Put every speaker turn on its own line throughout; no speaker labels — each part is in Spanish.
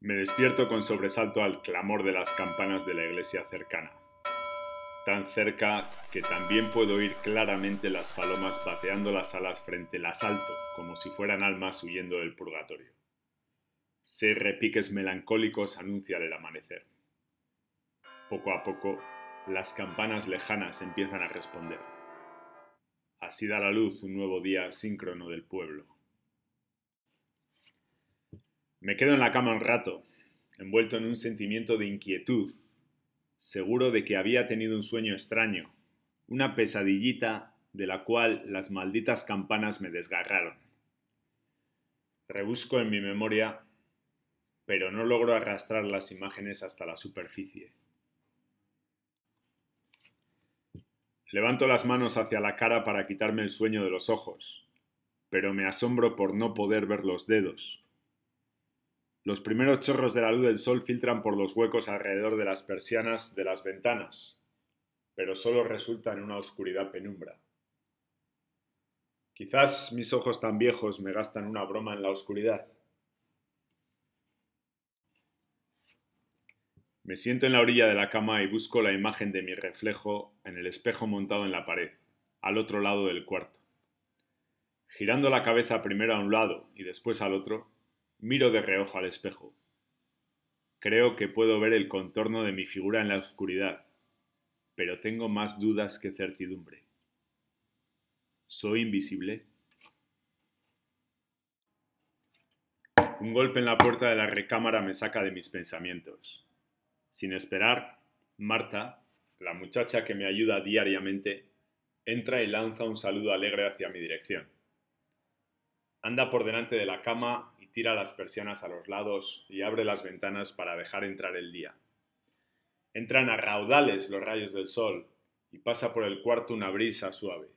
Me despierto con sobresalto al clamor de las campanas de la iglesia cercana, tan cerca que también puedo oír claramente las palomas pateando las alas frente al asalto, como si fueran almas huyendo del purgatorio. Seis repiques melancólicos anuncian el amanecer. Poco a poco, las campanas lejanas empiezan a responder. Así da la luz un nuevo día síncrono del pueblo. Me quedo en la cama un rato, envuelto en un sentimiento de inquietud, seguro de que había tenido un sueño extraño, una pesadillita de la cual las malditas campanas me desgarraron. Rebusco en mi memoria, pero no logro arrastrar las imágenes hasta la superficie. Levanto las manos hacia la cara para quitarme el sueño de los ojos, pero me asombro por no poder ver los dedos, los primeros chorros de la luz del sol filtran por los huecos alrededor de las persianas de las ventanas, pero solo resulta en una oscuridad penumbra. Quizás mis ojos tan viejos me gastan una broma en la oscuridad. Me siento en la orilla de la cama y busco la imagen de mi reflejo en el espejo montado en la pared, al otro lado del cuarto. Girando la cabeza primero a un lado y después al otro, Miro de reojo al espejo. Creo que puedo ver el contorno de mi figura en la oscuridad, pero tengo más dudas que certidumbre. ¿Soy invisible? Un golpe en la puerta de la recámara me saca de mis pensamientos. Sin esperar, Marta, la muchacha que me ayuda diariamente, entra y lanza un saludo alegre hacia mi dirección. Anda por delante de la cama y tira las persianas a los lados y abre las ventanas para dejar entrar el día. Entran a raudales los rayos del sol y pasa por el cuarto una brisa suave.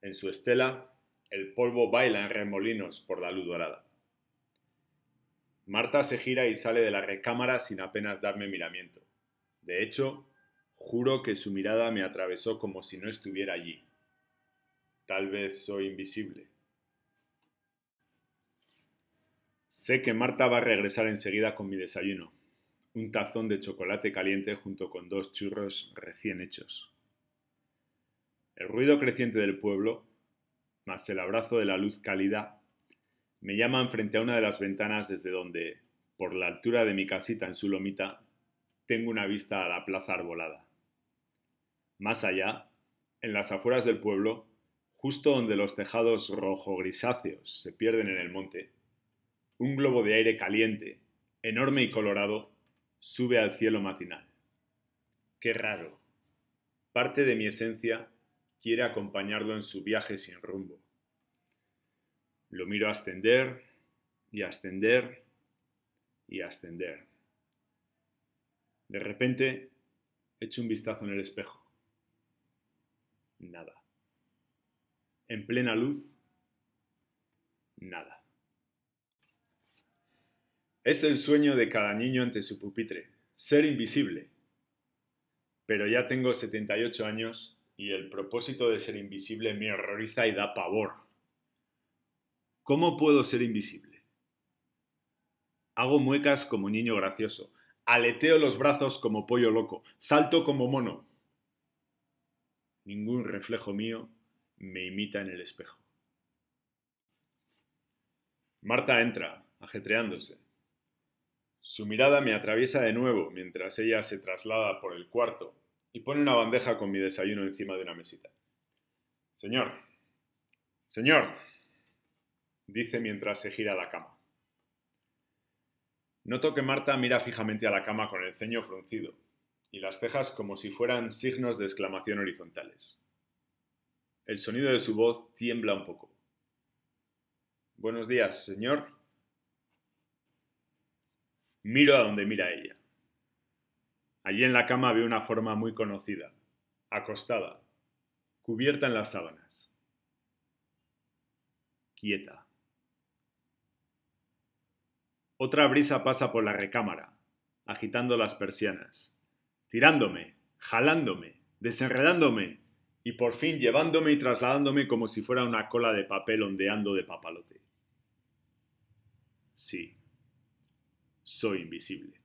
En su estela, el polvo baila en remolinos por la luz dorada. Marta se gira y sale de la recámara sin apenas darme miramiento. De hecho, juro que su mirada me atravesó como si no estuviera allí. Tal vez soy invisible. Sé que Marta va a regresar enseguida con mi desayuno, un tazón de chocolate caliente junto con dos churros recién hechos. El ruido creciente del pueblo, más el abrazo de la luz cálida, me llaman frente a una de las ventanas desde donde, por la altura de mi casita en su lomita, tengo una vista a la plaza arbolada. Más allá, en las afueras del pueblo, justo donde los tejados rojo grisáceos se pierden en el monte, un globo de aire caliente, enorme y colorado, sube al cielo matinal. Qué raro. Parte de mi esencia quiere acompañarlo en su viaje sin rumbo. Lo miro ascender y ascender y ascender. De repente, echo un vistazo en el espejo. Nada. En plena luz, nada. Es el sueño de cada niño ante su pupitre, ser invisible. Pero ya tengo 78 años y el propósito de ser invisible me horroriza y da pavor. ¿Cómo puedo ser invisible? Hago muecas como niño gracioso, aleteo los brazos como pollo loco, salto como mono. Ningún reflejo mío me imita en el espejo. Marta entra, ajetreándose. Su mirada me atraviesa de nuevo mientras ella se traslada por el cuarto y pone una bandeja con mi desayuno encima de una mesita. Señor, señor, dice mientras se gira la cama. Noto que Marta mira fijamente a la cama con el ceño fruncido y las cejas como si fueran signos de exclamación horizontales. El sonido de su voz tiembla un poco. Buenos días, señor, Miro a donde mira ella. Allí en la cama veo una forma muy conocida, acostada, cubierta en las sábanas. Quieta. Otra brisa pasa por la recámara, agitando las persianas, tirándome, jalándome, desenredándome y por fin llevándome y trasladándome como si fuera una cola de papel ondeando de papalote. Sí soy invisible.